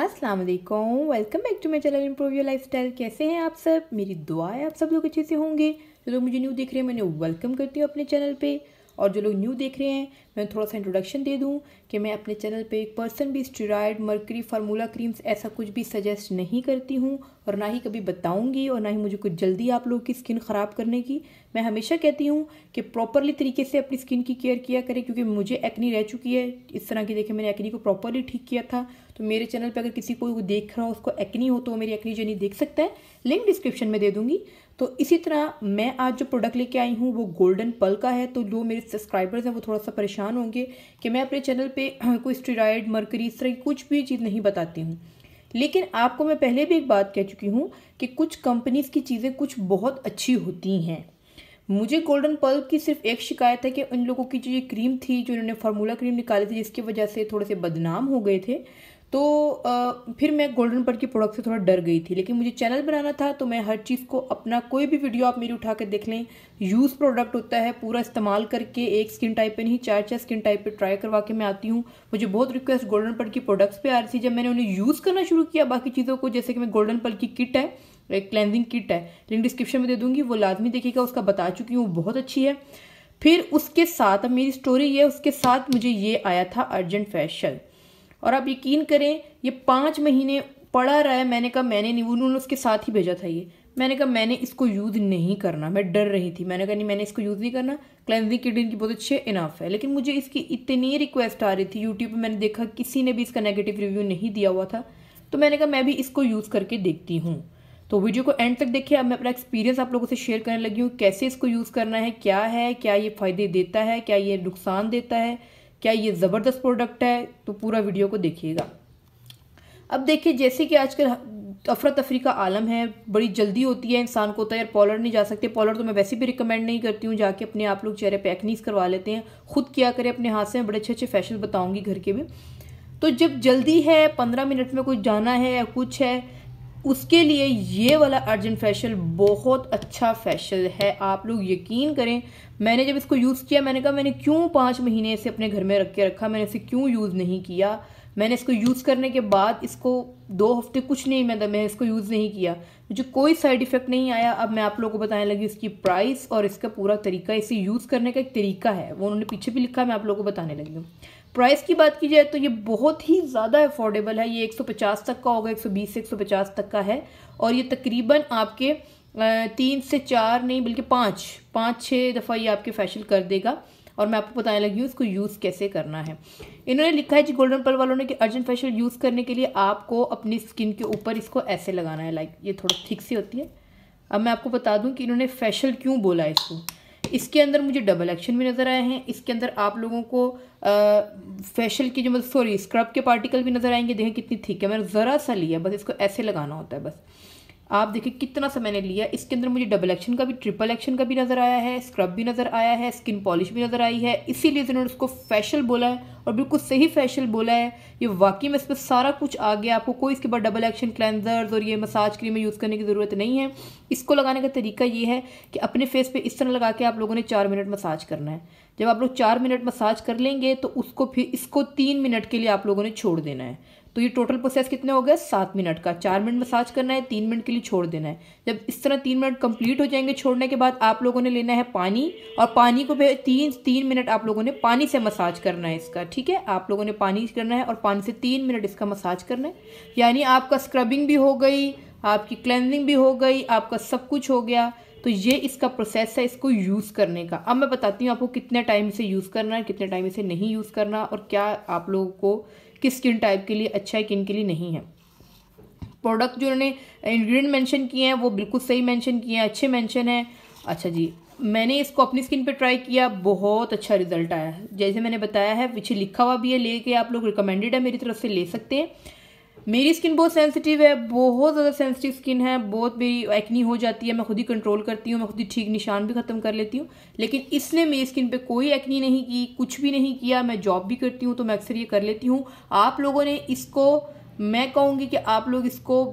अस्सलाम वालेकुम welcome back to my channel improve your lifestyle कैसे हैं आप सब मेरी दुआ है आप सब लोग अच्छे से होंगे जो लोग मुझे न्यू देख रहे हैं मैंने वेलकम करती हूँ अपने चैनल पे और जो लोग न्यू देख रहे हैं मैं थोड़ा सा इंट्रोडक्शन दे दूँ कि मैं अपने चैनल पर एक पर्सन भी स्टेराइड मर्करी फार्मूला क्रीम्स ऐसा कुछ भी सजेस्ट नहीं करती हूँ और ना ही कभी बताऊंगी और ना ही मुझे कुछ जल्दी आप लोगों की स्किन ख़राब करने की मैं हमेशा कहती हूँ कि प्रॉपरली तरीके से अपनी स्किन की केयर किया करें क्योंकि मुझे एक्नी रह चुकी है इस तरह की देखें मैंने एक्नी को प्रॉपरली ठीक किया था तो मेरे चैनल पर अगर किसी को देख रहा हो उसको एक्नी हो तो वो मेरी एक्नी जर्नी देख सकता है लिंक डिस्क्रिप्शन में दे दूँगी तो इसी तरह मैं आज जो प्रोडक्ट लेके आई हूँ वो गोल्डन पल का है तो जो मेरे सब्सक्राइबर्स हैं वो थोड़ा सा परेशान होंगे कि मैं अपने चैनल पर कोई स्टेरॉयड मरकरी इस तरह की कुछ भी चीज़ नहीं बताती हूँ लेकिन आपको मैं पहले भी एक बात कह चुकी हूँ कि कुछ कंपनीज़ की चीज़ें कुछ बहुत अच्छी होती हैं मुझे गोल्डन पल्प की सिर्फ एक शिकायत है कि उन लोगों की जो ये क्रीम थी जो इन्होंने फार्मूला क्रीम निकाली थी जिसकी वजह से थोड़े से बदनाम हो गए थे तो फिर मैं गोल्डन पर की प्रोडक्ट से थोड़ा डर गई थी लेकिन मुझे चैनल बनाना था तो मैं हर चीज़ को अपना कोई भी वीडियो आप मेरी उठा कर देख लें यूज़ प्रोडक्ट होता है पूरा इस्तेमाल करके एक स्किन टाइप पे नहीं चार चार स्किन टाइप पे ट्राई करवा के मैं आती हूँ मुझे बहुत रिक्वेस्ट गोल्डन पर्ड की प्रोडक्ट्स पर आ रही थी जब मैंने उन्हें यूज़ करना शुरू किया बाकी चीज़ों को जैसे कि मैं गोल्डन पर्ड की किट है एक क्लेंजिंग किट है लिंक डिस्क्रिप्शन में दे दूँगी वो लाजमी देखिएगा उसका बता चुकी हूँ वो बहुत अच्छी है फिर उसके साथ अब मेरी स्टोरी ये उसके साथ मुझे ये आया था अर्जेंट फैशल और आप यकीन करें ये पाँच महीने पड़ा रहा है मैंने कहा मैंने नहीं उन्होंने उसके साथ ही भेजा था ये मैंने कहा मैंने इसको यूज़ नहीं करना मैं डर रही थी मैंने कहा नहीं मैंने इसको यूज़ नहीं करना क्लेंजिंग किडनी की बहुत अच्छे इनाफ है लेकिन मुझे इसकी इतनी रिक्वेस्ट आ रही थी यूट्यूब पर मैंने देखा किसी ने भी इसका नेगेटिव रिव्यू नहीं दिया हुआ था तो मैंने कहा मैं भी इसको यूज़ करके देखती हूँ तो वीडियो को एंड तक देखिए अब मैं अपना एक्सपीरियंस आप लोगों से शेयर करने लगी हूँ कैसे इसको यूज़ करना है क्या है क्या ये फ़ायदे देता है क्या ये नुकसान देता है क्या ये ज़बरदस्त प्रोडक्ट है तो पूरा वीडियो को देखिएगा अब देखिए जैसे कि आजकल अफरा तफरी का आलम है बड़ी जल्दी होती है इंसान को होता तो है यार पॉलर नहीं जा सकते पॉलर तो मैं वैसे भी रिकमेंड नहीं करती हूँ जाके अपने आप लोग चेहरे पे एक्नीस करवा लेते हैं खुद क्या करें अपने हाथ से बड़े अच्छे अच्छे फैशन बताऊँगी घर के भी तो जब जल्दी है पंद्रह मिनट में कुछ जाना है या कुछ है उसके लिए ये वाला अर्जेंट फेशियल बहुत अच्छा फेशियल है आप लोग यकीन करें मैंने जब इसको यूज़ किया मैंने कहा मैंने क्यों पाँच महीने से अपने घर में रख के रखा मैंने इसे क्यों यूज़ नहीं किया मैंने इसको यूज़ करने के बाद इसको दो हफ्ते कुछ नहीं मैं मैं इसको यूज़ नहीं किया मुझे कोई साइड इफ़ेक्ट नहीं आया अब मैं आप लोगों को बताने लगी इसकी प्राइस और इसका पूरा तरीका इसे यूज़ करने का एक तरीका है वो उन्होंने पीछे भी लिखा मैं आप लोगों को बताने लगी हूँ प्राइस की बात की जाए तो ये बहुत ही ज़्यादा अफोर्डेबल है ये एक तक का होगा एक से एक तक का है और ये तकरीबन आपके तीन से चार नहीं बल्कि पाँच पाँच छः दफ़ा ये आपके फैशल कर देगा और मैं आपको बताने लगी हूँ इसको यूज़ कैसे करना है इन्होंने लिखा है जी गोल्डन पल वालों ने कि अर्जेंट फेशियल यूज़ करने के लिए आपको अपनी स्किन के ऊपर इसको ऐसे लगाना है लाइक ये थोड़ा थिक सी होती है अब मैं आपको बता दूँ कि इन्होंने फेशियल क्यों बोला इसको इसके अंदर मुझे डबल एक्शन भी नज़र आए हैं इसके अंदर आप लोगों को फेशियल की जो मतलब सॉरी स्क्रब के पार्टिकल भी नज़र आएंगे देखें कितनी थिक है मैंने ज़रा सा लिया बस इसको ऐसे लगाना होता है बस आप देखिए कितना समय मैंने लिया इसके अंदर मुझे डबल एक्शन का भी ट्रिपल एक्शन का भी नज़र आया है स्क्रब भी नज़र आया है स्किन पॉलिश भी नज़र आई है इसीलिए जिन्होंने उसको फैशल बोला है और बिल्कुल सही फैशल बोला है ये वाकई में इस पर सारा कुछ आ गया आपको कोई इसके बाद डबल एक्शन क्लेंजर्स और ये मसाज क्रीमें यूज़ करने की ज़रूरत नहीं है इसको लगाने का तरीका ये है कि अपने फेस पर इस तरह लगा के आप लोगों ने चार मिनट मसाज करना है जब आप लोग चार मिनट मसाज कर लेंगे तो उसको फिर इसको तीन मिनट के लिए आप लोगों ने छोड़ देना है तो ये टोटल प्रोसेस कितने हो गया सात मिनट का चार मिनट मसाज करना है तीन मिनट के लिए छोड़ देना है जब इस तरह तीन मिनट कंप्लीट हो जाएंगे छोड़ने के बाद आप लोगों ने लेना है पानी और पानी को तीन तीन मिनट आप लोगों ने पानी से मसाज करना है इसका ठीक है आप लोगों ने पानी करना है और पानी से तीन मिनट इसका मसाज करना है यानी आपका स्क्रबिंग भी हो गई आपकी क्लेंजिंग भी हो गई आपका सब कुछ हो गया तो ये इसका प्रोसेस है इसको यूज़ करने का अब मैं बताती हूँ आपको कितने टाइम से यूज़ करना है कितने टाइम से नहीं यूज़ करना और क्या आप लोगों को किस स्किन टाइप के लिए अच्छा है किन के लिए नहीं है प्रोडक्ट जो उन्होंने इन्ग्रीडियंट मैंशन किए हैं वो बिल्कुल सही मैंशन किए हैं अच्छे मैंशन हैं अच्छा जी मैंने इसको अपनी स्किन पे ट्राई किया बहुत अच्छा रिजल्ट आया है जैसे मैंने बताया है पीछे लिखा हुआ भी है लेके आप लोग रिकमेंडेड है मेरी तरफ से ले सकते हैं मेरी स्किन बहुत सेंसिटिव है बहुत ज़्यादा सेंसिटिव स्किन है बहुत मेरी एक्नी हो जाती है मैं खुद ही कंट्रोल करती हूँ मैं खुद ही ठीक निशान भी ख़त्म कर लेती हूँ लेकिन इसने मेरी स्किन पे कोई एक्नी नहीं की कुछ भी नहीं किया मैं जॉब भी करती हूँ तो मैं अक्सर ये कर लेती हूँ आप लोगों ने इसको मैं कहूँगी कि आप लोग इसको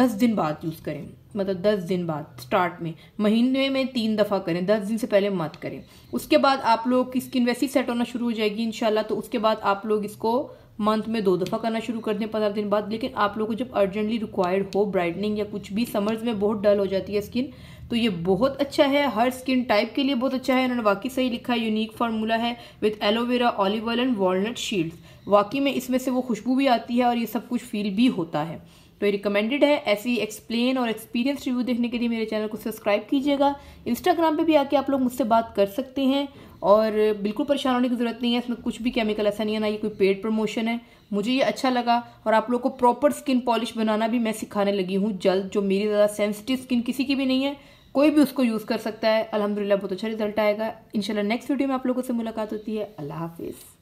दस दिन बाद यूज़ करें मतलब दस दिन बाद स्टार्ट में महीने में तीन दफ़ा करें दस दिन से पहले मत करें उसके बाद आप लोग की स्किन वैसी सेट होना शुरू हो जाएगी इन तो उसके बाद आप लोग इसको मंथ में दो दफ़ा करना शुरू कर दें पंद्रह दिन बाद लेकिन आप लोगों को जब अर्जेंटली रिक्वायर्ड हो ब्राइटनिंग या कुछ भी समर्स में बहुत डल हो जाती है स्किन तो ये बहुत अच्छा है हर स्किन टाइप के लिए बहुत अच्छा है इन्होंने वाकई सही लिखा है यूनिक फार्मूला है with aloe vera olive oil and वॉलट शील्ड्स वाकई में इसमें से वो खुशबू भी आती है और ये सब कुछ फील भी होता है तो ये रिकमेंडेड है ऐसे ही एक्सप्लेन और एक्सपीरियंस रिव्यू देखने के लिए मेरे चैनल को सब्सक्राइब कीजिएगा इंस्टाग्राम पे भी आके आप लोग मुझसे बात कर सकते हैं और बिल्कुल परेशान होने की ज़रूरत नहीं है इसमें कुछ भी केमिकल ऐसा नहीं है ना ये कोई पेड प्रमोशन है मुझे ये अच्छा लगा और आप लोग को प्रॉपर स्किन पॉलिश बनाना भी मैं सिखाने लगी हूँ जल्द जो मेरी ज़्यादा सेंसिटिव स्किन किसी की भी नहीं है कोई भी उसको यूज़ कर सकता है अलहमदिल्ला बहुत अच्छा रिजल्ट आएगा इनशाला नेक्स्ट वीडियो में आप लोगों से मुलाकात होती है अल्लाह हाफिज़